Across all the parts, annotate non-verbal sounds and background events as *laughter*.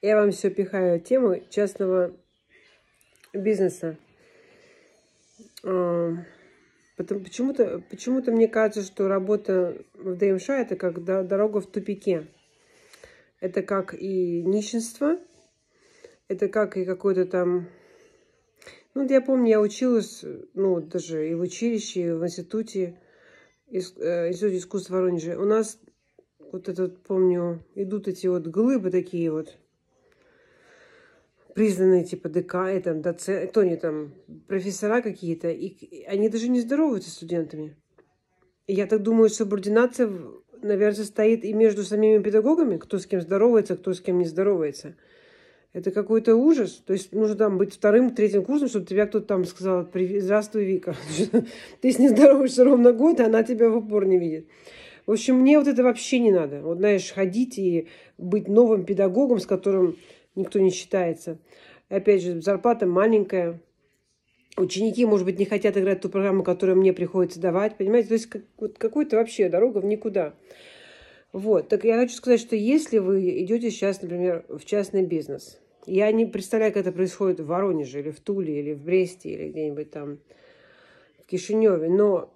Я вам все пихаю тему частного бизнеса. А, Потому, почему-то, почему-то мне кажется, что работа в ДМШ это как дорога в тупике. Это как и нищенство, это как и какой-то там... Ну, я помню, я училась, ну, даже и в училище, и в институте, ис, э, институте искусств Воронежа. У нас вот этот, помню, идут эти вот глыбы такие вот, признанные типа ДК, и там доцент, кто они там, профессора какие-то, и они даже не здороваются с студентами. И я так думаю, субординация, наверное, состоит и между самими педагогами, кто с кем здоровается, кто с кем не здоровается. Это какой-то ужас. То есть нужно там быть вторым, третьим курсом, чтобы тебя кто-то там сказал, здравствуй, Вика. *laughs* Ты с ней здороваешься ровно год, и она тебя в упор не видит. В общем, мне вот это вообще не надо. Вот, знаешь, ходить и быть новым педагогом, с которым никто не считается. И опять же, зарплата маленькая. Ученики, может быть, не хотят играть ту программу, которую мне приходится давать, понимаете? То есть как, вот какой-то вообще дорога в никуда. Вот, так я хочу сказать, что если вы идете сейчас, например, в частный бизнес, я не представляю, как это происходит в Воронеже или в Туле, или в Бресте, или где-нибудь там в Кишиневе, но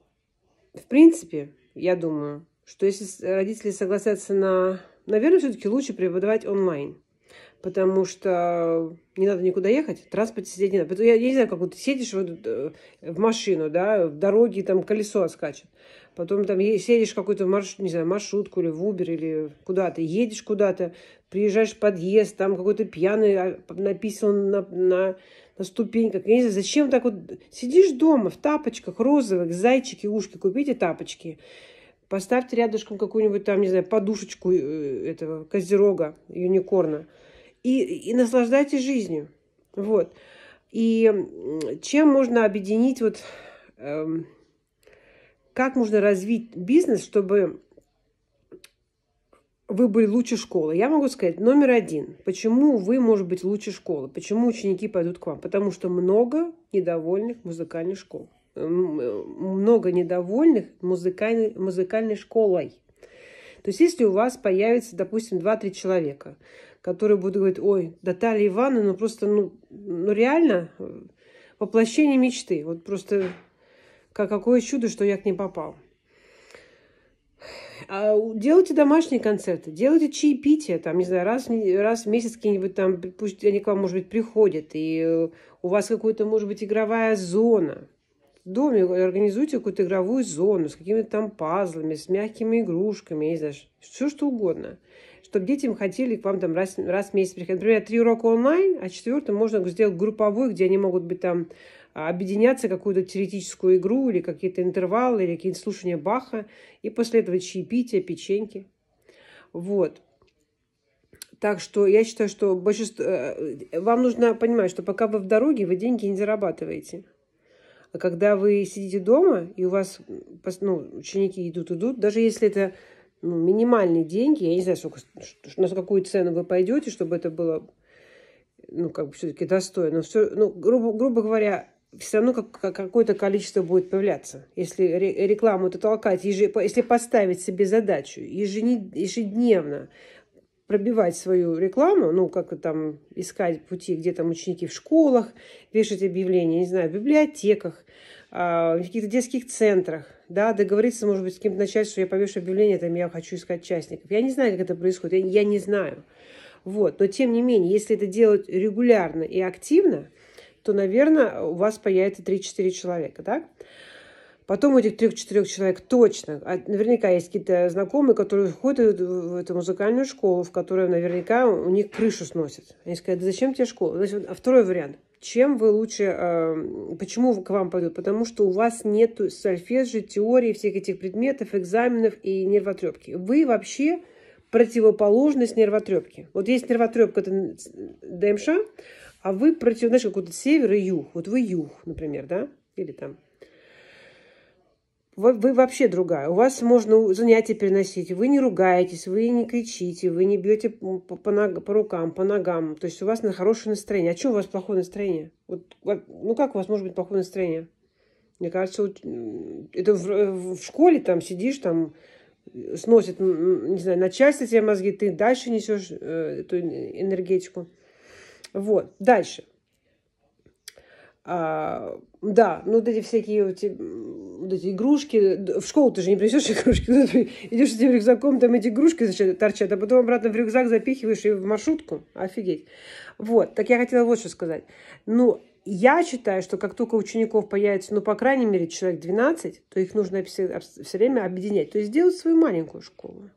в принципе, я думаю, что если родители согласятся на... Наверное, все-таки лучше преподавать онлайн потому что не надо никуда ехать, транспорт сидеть не надо. Я, я не знаю, как вот сидишь вот, э, в машину, да, в дороге там колесо отскачет. Потом там сидишь какую-то марш, не знаю, маршрутку или в Uber или куда-то, едешь куда-то, приезжаешь в подъезд, там какой-то пьяный а, написан на, на, на ступеньках. Я не знаю, зачем так вот сидишь дома в тапочках розовых, зайчики, ушки, купите тапочки. Поставьте рядышком какую-нибудь там, не знаю, подушечку э, этого козерога, юникорна и, и наслаждайтесь жизнью. Вот. И чем можно объединить, вот, эм, как можно развить бизнес, чтобы вы были лучше школы? Я могу сказать, номер один, почему вы, может быть, лучше школы? Почему ученики пойдут к вам? Потому что много недовольных музыкальных школ. Много недовольных музыкальной, музыкальной школой. То есть, если у вас появится, допустим, 2-3 человека, которые будут говорить, ой, да Талия Ивановна, ну просто, ну, ну реально воплощение мечты. Вот просто как, какое чудо, что я к ним попал. А делайте домашние концерты, делайте чаепитие, там, не знаю, раз, раз в месяц какие-нибудь там, пусть они к вам, может быть, приходят, и э, у вас какая-то, может быть, игровая зона. В доме организуйте какую-то игровую зону с какими-то там пазлами, с мягкими игрушками, не знаю, все что угодно чтобы детям хотели к вам там раз, раз в месяц приходить. Например, три урока онлайн, а четвертый можно сделать групповой, где они могут быть там а, объединяться какую-то теоретическую игру или какие-то интервалы, или какие-то слушания Баха, и после этого чаепитие, печеньки. Вот. Так что я считаю, что большинство... Э, вам нужно понимать, что пока вы в дороге, вы деньги не зарабатываете. А когда вы сидите дома, и у вас ну, ученики идут-идут, даже если это ну, минимальные деньги. Я не знаю, сколько, на какую цену вы пойдете, чтобы это было, ну, как бы все-таки достойно. все, ну, грубо, грубо говоря, все равно как, как какое-то количество будет появляться. Если рекламу-то толкать, еже, если поставить себе задачу ежедневно пробивать свою рекламу, ну, как там искать пути, где там ученики в школах, вешать объявления, не знаю, в библиотеках, а, в каких-то детских центрах, да, договориться, может быть, с кем-то начать, что я повешу объявление, там, я хочу искать частников. Я не знаю, как это происходит, я, я не знаю. Вот, но тем не менее, если это делать регулярно и активно, то, наверное, у вас появится 3-4 человека, так? Да? Потом этих трех-четырех человек точно, наверняка есть какие-то знакомые, которые ходят в эту музыкальную школу, в которой наверняка у них крышу сносит. Они сказали, да зачем тебе школа? Значит, а второй вариант. Чем вы лучше, почему к вам пойдут? Потому что у вас нет сольфеджи, теории, всех этих предметов, экзаменов и нервотрепки. Вы вообще противоположность нервотрепки. Вот есть нервотрепка, это ДМШ, а вы против, знаешь, какой-то север и юг. Вот вы юг, например, да? Или там вы, вообще другая. У вас можно занятия переносить, вы не ругаетесь, вы не кричите, вы не бьете по, по, ног, по рукам, по ногам. То есть у вас на хорошее настроение. А что у вас плохое настроение? Вот, ну как у вас может быть плохое настроение? Мне кажется, вот, это э, в, в школе там сидишь, там э, сносит, не знаю, начальство тебе мозги, ты дальше несешь э, эту энергетику. Вот, дальше. А, да, ну вот эти всякие вот эти, вот эти игрушки. В школу ты же не принесешь *laughs* игрушки. Ну, ты идешь с этим рюкзаком, там эти игрушки торчат, а потом обратно в рюкзак запихиваешь и в маршрутку. Офигеть. Вот, так я хотела вот что сказать. Ну, я считаю, что как только учеников появится, ну, по крайней мере, человек 12, то их нужно все, все время объединять. То есть сделать свою маленькую школу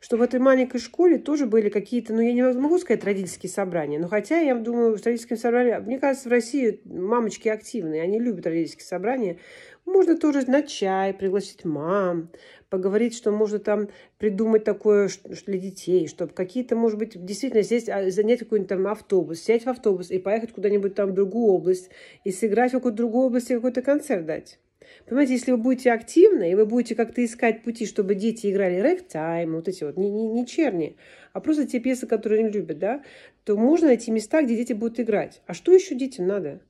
что в этой маленькой школе тоже были какие-то, ну, я не могу сказать родительские собрания, но хотя, я думаю, с родительским собранием, мне кажется, в России мамочки активные, они любят родительские собрания. Можно тоже на чай пригласить мам, поговорить, что можно там придумать такое что для детей, чтобы какие-то, может быть, действительно сесть, а, занять какой-нибудь там автобус, сесть в автобус и поехать куда-нибудь там в другую область и сыграть в какую-то другую область и какой-то концерт дать. Понимаете, если вы будете активны, и вы будете как-то искать пути, чтобы дети играли рэг-тайм, вот эти вот, не, не, не черни, а просто те пьесы, которые они любят, да, то можно найти места, где дети будут играть. А что еще детям надо?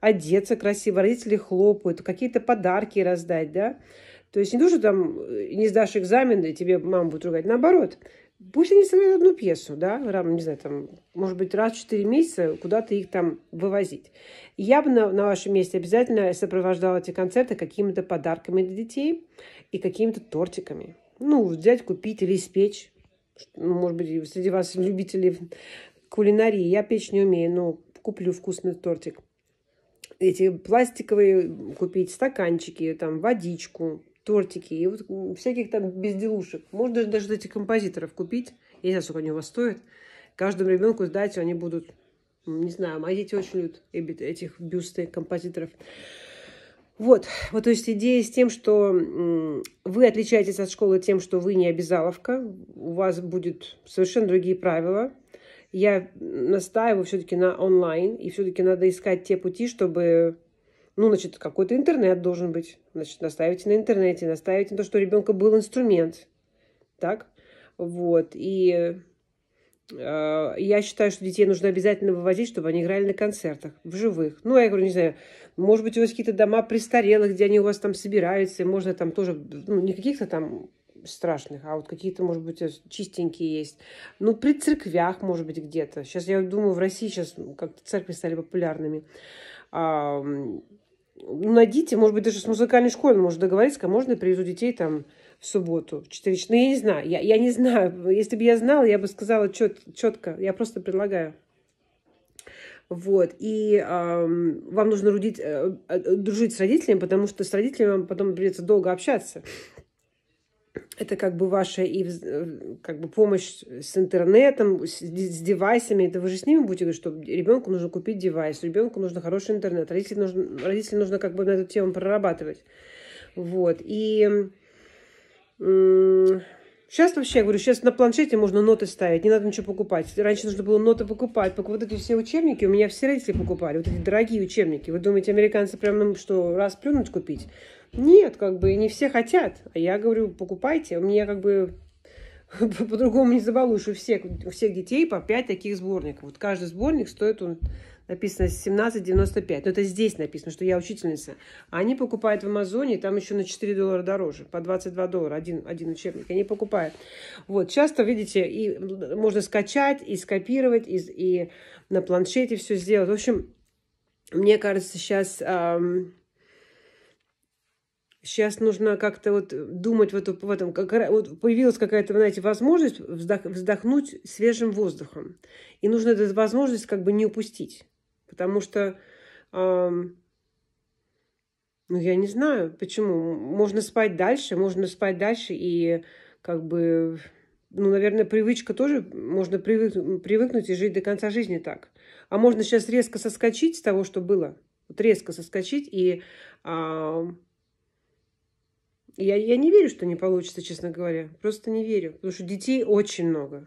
Одеться красиво, родители хлопают, какие-то подарки раздать, да. То есть не то, что там э, не сдашь экзамен, и тебе мама будет ругать. Наоборот, пусть они составляют одну пьесу, да, там, не знаю, там, может быть, раз в 4 месяца куда-то их там вывозить. Я бы на, на вашем месте обязательно сопровождала эти концерты какими-то подарками для детей и какими-то тортиками. Ну, взять, купить или испечь. Ну, может быть, среди вас любители кулинарии. Я печь не умею, но куплю вкусный тортик эти пластиковые купить стаканчики, там водичку, тортики и вот всяких там безделушек. Можно даже этих композиторов купить. Я не знаю, сколько они у вас стоят. Каждому ребенку сдать, они будут... Не знаю, мои дети очень любят этих бюсты композиторов. Вот, вот то есть идея с тем, что вы отличаетесь от школы тем, что вы не обязаловка, у вас будут совершенно другие правила. Я настаиваю все-таки на онлайн, и все-таки надо искать те пути, чтобы ну, значит, какой-то интернет должен быть. Значит, настаивайте на интернете, настаивайте на то, что у ребенка был инструмент. Так? Вот. И э, я считаю, что детей нужно обязательно вывозить, чтобы они играли на концертах, в живых. Ну, я говорю, не знаю, может быть, у вас какие-то дома престарелых, где они у вас там собираются, и можно там тоже, ну, не каких-то там страшных, а вот какие-то, может быть, э, чистенькие есть. Ну, при церквях, может быть, где-то. Сейчас, я думаю, в России сейчас ну, как-то церкви стали популярными найдите, может быть, даже с музыкальной школой можно договориться, а можно я привезу детей там в субботу в 4 часа. Ну, я не знаю, я, я не знаю. Если бы я знала, я бы сказала чет, четко. Я просто предлагаю. Вот. И э, вам нужно рудить, э, э, дружить с родителями, потому что с родителями вам потом придется долго общаться это как бы ваша и э, как бы помощь с интернетом, с, с девайсами. Это вы же с ними будете говорить, что ребенку нужно купить девайс, ребенку нужно хороший интернет, родителям нужно, родителям нужно как бы на эту тему прорабатывать. Вот. И Сейчас вообще, я говорю, сейчас на планшете можно ноты ставить, не надо ничего покупать. Раньше нужно было ноты покупать. Только вот эти все учебники у меня все родители покупали, вот эти дорогие учебники. Вы думаете, американцы прям нам что, раз плюнуть купить? Нет, как бы не все хотят. А я говорю, покупайте. У меня как бы *laughs* по-другому не забалуешь у всех, у всех детей по пять таких сборников. Вот каждый сборник стоит он написано 17,95. Но это здесь написано, что я учительница. они покупают в Амазоне, там еще на 4 доллара дороже, по 22 доллара один, один учебник. Они покупают. Вот, часто, видите, и можно скачать, и скопировать, и, и на планшете все сделать. В общем, мне кажется, сейчас... Эм, Сейчас нужно как-то вот думать в, эту, в этом. Как, вот появилась какая-то, знаете, возможность вздох, вздохнуть свежим воздухом. И нужно эту возможность как бы не упустить. Потому что, э, ну, я не знаю, почему. Можно спать дальше, можно спать дальше и как бы, ну, наверное, привычка тоже, можно привык, привыкнуть и жить до конца жизни так. А можно сейчас резко соскочить с того, что было. Вот резко соскочить и... Э, я, я не верю, что не получится, честно говоря. Просто не верю. Потому что детей очень много.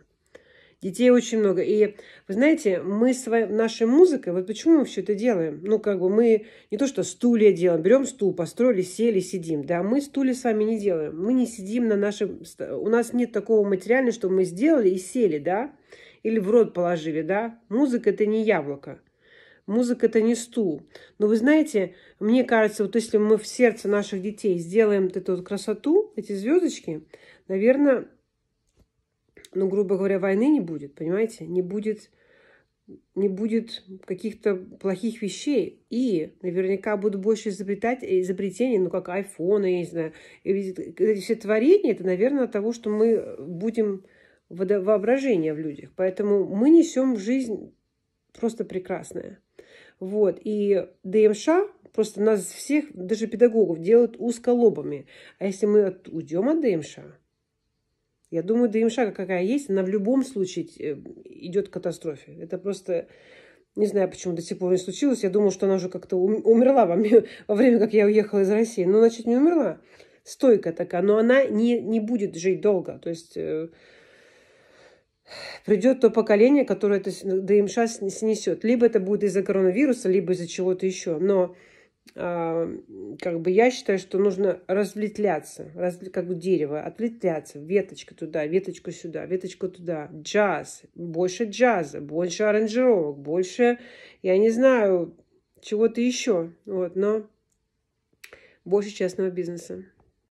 Детей очень много. И вы знаете, мы с вами, нашей музыкой, вот почему мы все это делаем? Ну, как бы мы не то что стулья делаем, берем стул, построили, сели, сидим. Да, мы стулья с вами не делаем. Мы не сидим на нашем... У нас нет такого материального, что мы сделали и сели, да? Или в рот положили, да? Музыка – это не яблоко. Музыка – это не стул. Но вы знаете, мне кажется, вот если мы в сердце наших детей сделаем вот эту вот красоту, эти звездочки, наверное, ну, грубо говоря, войны не будет, понимаете? Не будет, не будет каких-то плохих вещей. И наверняка будут больше изобретать, э, изобретений, ну, как айфоны, я не знаю. И эти все творения, это, наверное, от того, что мы будем воображение в людях. Поэтому мы несем в жизнь просто прекрасное. Вот. И ДМШ просто нас всех, даже педагогов, делают узколобами. А если мы уйдем от ДМШ, я думаю, да какая есть, она в любом случае э, идет к катастрофе. Это просто... Не знаю, почему до сих пор не случилось. Я думала, что она уже как-то умерла во, мне, *laughs* во время, как я уехала из России. Но, ну, значит, не умерла. Стойка такая. Но она не, не будет жить долго. То есть э, придет то поколение, которое это ДМШ снесет. Либо это будет из-за коронавируса, либо из-за чего-то еще. Но а, как бы я считаю, что нужно разветвляться, разве, как бы дерево, ответвляться, веточка туда, веточку сюда, веточку туда, джаз, больше джаза, больше аранжировок, больше, я не знаю, чего-то еще, вот, но больше частного бизнеса.